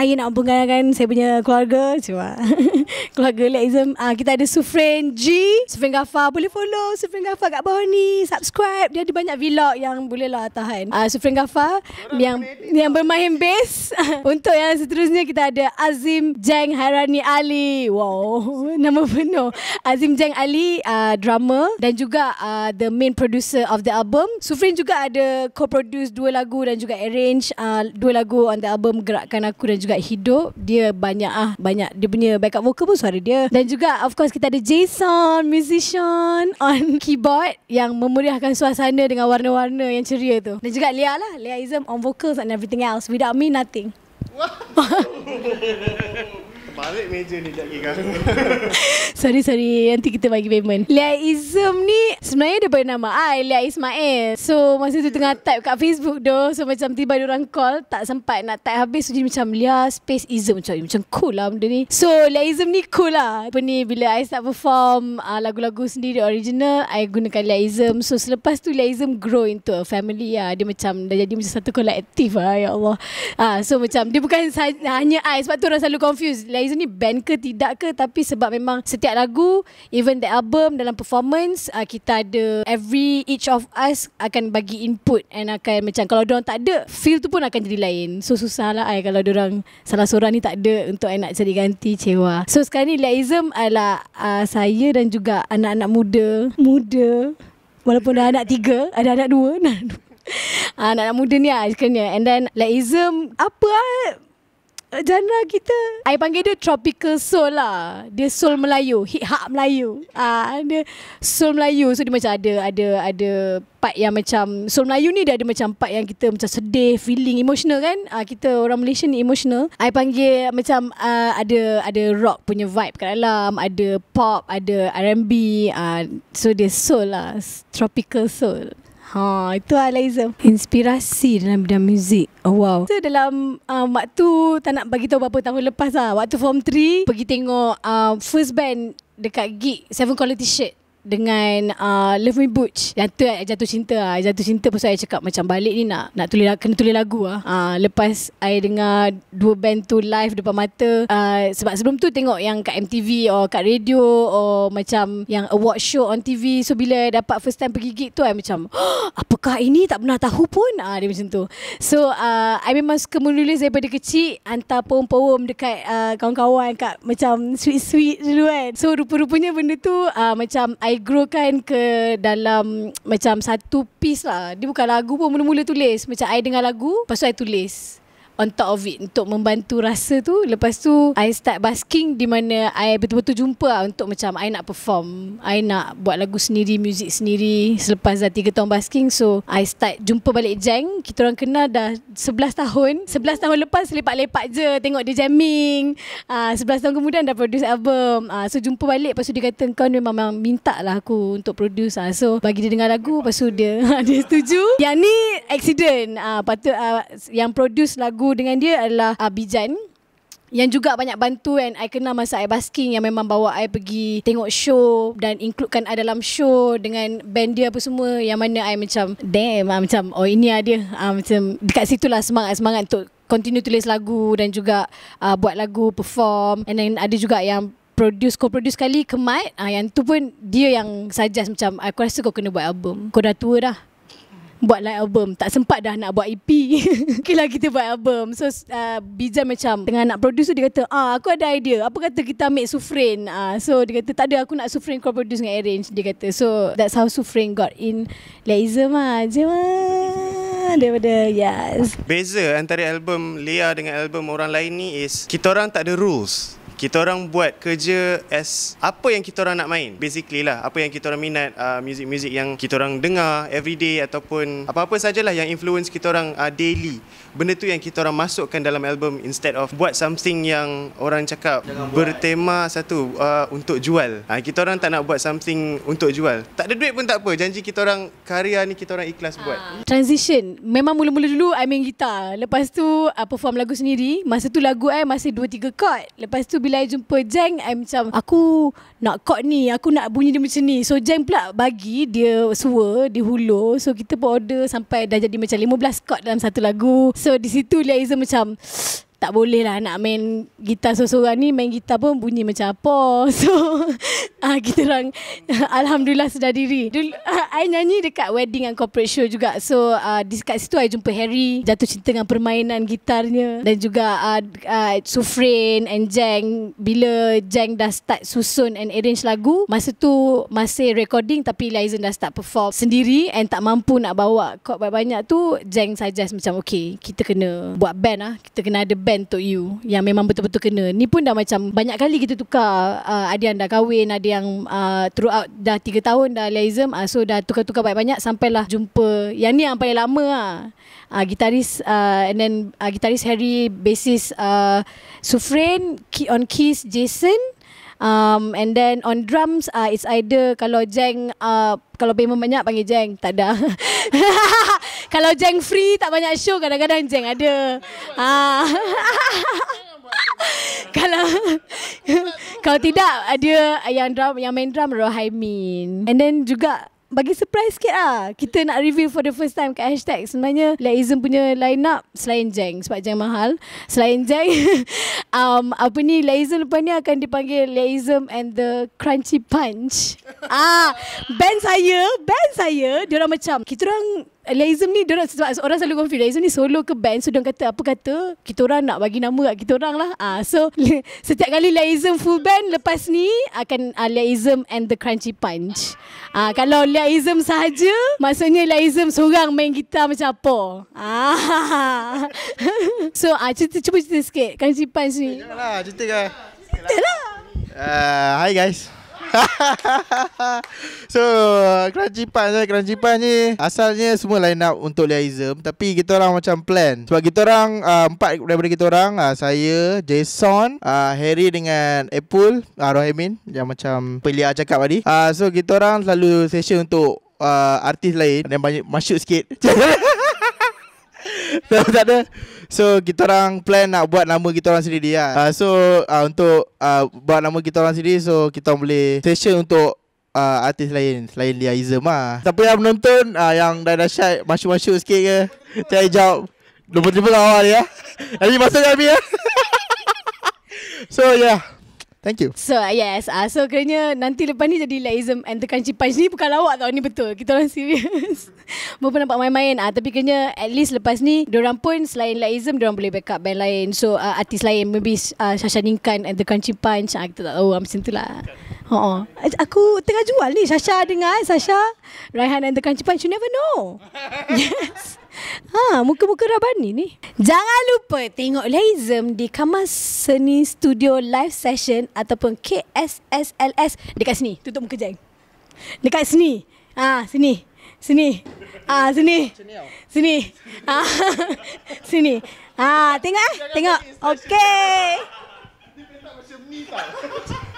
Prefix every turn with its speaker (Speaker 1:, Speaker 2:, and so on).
Speaker 1: saya nak bunggangkan saya punya keluarga cuma keluarga Lexem uh, ah, kita ada Sufren G Sufren Gafar boleh follow Sufren Gafar kat bawah ni subscribe dia ada banyak vlog yang boleh lah tahan uh, Sufren Gafar yang yang, yang bermain bass lah. untuk yang seterusnya kita ada Azim Jeng Harani Ali wow nama penuh Azim Jeng Ali uh, ah, drummer dan juga uh, the main producer of the album Sufren juga ada co-produce dua lagu dan juga arrange uh, dua lagu on the album Gerakkan Aku dan juga juga hidup dia banyak ah banyak dia punya backup vocal pun suara dia dan juga of course kita ada Jason musician on keyboard yang memeriahkan suasana dengan warna-warna yang ceria tu dan juga Leah lah Lia Izam on vocals and everything else without me nothing Parik meja ni tak kira Sorry sorry Nanti kita bagi payment Lia Izum ni Sebenarnya dia pada nama I Lia Ismail So masa tu tengah type kat Facebook tu So macam tiba ada orang call Tak sempat nak type habis So jadi macam Lia space Izum Macam, eh, macam cool lah benda ni So Lia Izum ni cool lah Apa ni bila I start perform uh, Lagu-lagu sendiri original I gunakan Lia Izum So selepas tu Lia Izum grow into a family lah Dia macam Dah jadi macam satu kolektif lah Ya Allah uh, So macam Dia bukan hanya I Sebab tu orang selalu confused Lia Faizal ni band ke tidak ke tapi sebab memang setiap lagu even the album dalam performance uh, kita ada every each of us akan bagi input and akan macam kalau dia orang tak ada feel tu pun akan jadi lain so susahlah ai kalau dia orang salah seorang ni tak ada untuk ai jadi ganti cewa so sekarang ni Laizem adalah uh, saya dan juga anak-anak muda muda walaupun dah anak tiga ada anak dua nah anak-anak muda ni lah sekarang ni and then Laizem apa lah Eh, genre kita I panggil dia tropical soul lah Dia soul Melayu Hip hop Melayu Ah, uh, Dia soul Melayu So dia macam ada Ada ada part yang macam Soul Melayu ni dia ada macam part yang kita Macam sedih Feeling emotional kan Ah, uh, Kita orang Malaysia ni emotional I panggil macam uh, Ada ada rock punya vibe kat dalam Ada pop Ada R&B uh, ah, So dia soul lah Tropical soul Ha, itu Aliza. Lah Inspirasi dalam bidang muzik. Oh, wow. So, dalam uh, waktu tak nak bagi tahu berapa tahun lepas lah. Waktu form 3, pergi tengok uh, first band dekat gig Seven Quality Shirt dengan uh, Love Me Butch Yang tu saya jatuh cinta lah jatuh cinta pasal saya cakap Macam balik ni nak nak tulis, Kena tulis lagu lah uh, Lepas saya dengar Dua band tu live depan mata uh, Sebab sebelum tu tengok yang kat MTV Or kat radio Or macam yang award show on TV So bila dapat first time pergi gig tu Saya macam oh, Apakah ini tak pernah tahu pun uh, Dia macam tu So saya uh, memang suka menulis daripada kecil Hantar poem-poem dekat uh, kawan-kawan Kat macam sweet-sweet dulu kan So rupa-rupanya benda tu uh, Macam I grow kan ke dalam macam satu piece lah. Dia bukan lagu pun mula-mula tulis. Macam I dengar lagu, lepas tu I tulis on top of it untuk membantu rasa tu lepas tu I start basking di mana I betul-betul jumpa lah untuk macam I nak perform I nak buat lagu sendiri music sendiri selepas dah 3 tahun basking so I start jumpa balik Jeng kita orang kenal dah 11 tahun 11 tahun lepas lepak-lepak je tengok dia jamming uh, ah, 11 tahun kemudian dah produce album uh, so jumpa balik lepas tu dia kata kau memang, memang minta lah aku untuk produce lah. so bagi dia dengar lagu lepas tu dia dia setuju yang ni accident uh, patut uh, yang produce lagu dengan dia adalah uh, Bijan yang juga banyak bantu Dan I kenal masa I busking yang memang bawa I pergi tengok show dan includekan I dalam show dengan band dia apa semua yang mana I macam damn uh, macam oh ini lah dia uh, macam dekat lah semangat-semangat untuk continue tulis lagu dan juga uh, buat lagu perform and then ada juga yang produce co-produce kali Kemat uh, yang tu pun dia yang suggest macam aku rasa kau kena buat album kau dah tua dah buat live album tak sempat dah nak buat EP okay lah kita buat album so uh, Bijan macam tengah nak produce tu dia kata ah aku ada idea apa kata kita ambil Sufrain uh, ah, so dia kata tak ada aku nak Sufrain kau produce dengan arrange dia kata so that's how Sufrain got in Laser mah Jema ada yes beza antara album Lia dengan album orang lain ni is kita orang tak ada rules kita orang buat kerja as apa yang kita orang nak main basically lah apa yang kita orang minat uh, music-music yang kita orang dengar everyday ataupun apa-apa sajalah yang influence kita orang uh, daily benda tu yang kita orang masukkan dalam album instead of buat something yang orang cakap Jangan bertema buat. satu uh, untuk jual uh, kita orang tak nak buat something untuk jual tak ada duit pun tak apa janji kita orang karya ni kita orang ikhlas uh. buat transition memang mula-mula dulu I main gitar lepas tu uh, perform lagu sendiri masa tu lagu eh masih 2 3 chord lepas tu bila bila I jumpa Jeng I macam aku nak kot ni aku nak bunyi dia macam ni so Jeng pula bagi dia sua dia hulu so kita pun order sampai dah jadi macam 15 kot dalam satu lagu so di situ Liza macam tak boleh lah nak main gitar seorang-seorang ni main gitar pun bunyi macam apa so ah kita orang alhamdulillah sudah diri dulu ai ah, uh, nyanyi dekat wedding and corporate show juga so ah uh, kat situ ai jumpa Harry jatuh cinta dengan permainan gitarnya dan juga ah uh, uh, ah, Sufrain and Jeng bila Jeng dah start susun and arrange lagu masa tu masih recording tapi Liza dah start perform sendiri and tak mampu nak bawa kot banyak-banyak tu Jeng suggest macam okay kita kena buat band lah kita kena ada band band untuk you yang memang betul-betul kena. Ni pun dah macam banyak kali kita tukar. Uh, ada yang dah kahwin, ada yang uh, throughout dah tiga tahun dah liaism. Uh, so dah tukar-tukar banyak-banyak sampailah jumpa. Yang ni yang paling lama lah. Uh, gitaris uh, and then uh, gitaris Harry, bassist uh, Sufrain, key on keys Jason um, And then on drums uh, It's either Kalau Jeng uh, Kalau payment banyak Panggil Jeng Tak ada Kalau Jeng free Tak banyak show Kadang-kadang Jeng ada ah. Kalau Kalau tidak Ada yang drum Yang main drum Rohaimin And then juga bagi surprise sikit lah. Kita nak review for the first time kat hashtag. Sebenarnya, Laizen punya line up selain Jeng. Sebab Jeng mahal. Selain Jeng, um, apa ni, Laizen lepas ni akan dipanggil Laizen and the Crunchy Punch. ah, band saya, band saya, dia orang macam, kita orang Laizm ni dia sebab orang selalu confuse Laizm ni solo ke band so kata apa kata kita orang nak bagi nama kat kita orang lah ah so setiap kali Laizm full band lepas ni akan uh, ah, Laizm and the Crunchy Punch ah kalau Laizm saja maksudnya Laizm seorang main gitar macam apa ah so ah cerita cuba cerita sikit Crunchy Punch ni lah cerita ke kan. cerita lah uh, ah, hi guys so Crunchy Punch ni Crunchy Punch ni Asalnya semua line up Untuk Liaism Tapi kita orang macam plan Sebab kita orang uh, Empat daripada kita orang uh, Saya Jason uh, Harry dengan Apple uh, Rohamin Yang macam Pelia cakap tadi uh, So kita orang selalu Session untuk uh, Artis lain Yang banyak Masuk sikit So tak ada So kita orang plan nak buat nama kita orang sendiri lah uh, So uh, untuk uh, buat nama kita orang sendiri So kita orang boleh session untuk uh, artis lain Selain dia Izzam lah Siapa yang menonton uh, yang dah dahsyat Masuk-masuk sikit ke Cari jawab Lupa-lupa lah awal ya Nanti masuk ke ya So yeah Thank you. So uh, yes, uh, so kiranya nanti lepas ni jadi laism and the country punch ni bukan lawak tau ni betul. Kita orang serius. Mau nampak main-main ah uh, tapi kiranya at least lepas ni diorang pun selain laism diorang boleh backup band lain. So uh, artis lain maybe uh, Sasha Ningkan and the country punch uh, kita tak tahu uh, macam itulah. Ha. Uh-uh. Eh, aku tengah jual ni Sasha dengar eh, Sasha Raihan and the country punch you never know. Yes. Ha, muka-muka Rabani ni. Jangan lupa tengok Laizem di Kamas Seni Studio Live Session ataupun KSSLS dekat sini. Tutup muka jeng. Dekat sini. Ha, sini. Sini. Ha, sini. Sini. Ha, sini. Ha, tengok eh. Tengok. Okey. Dia macam ni tau.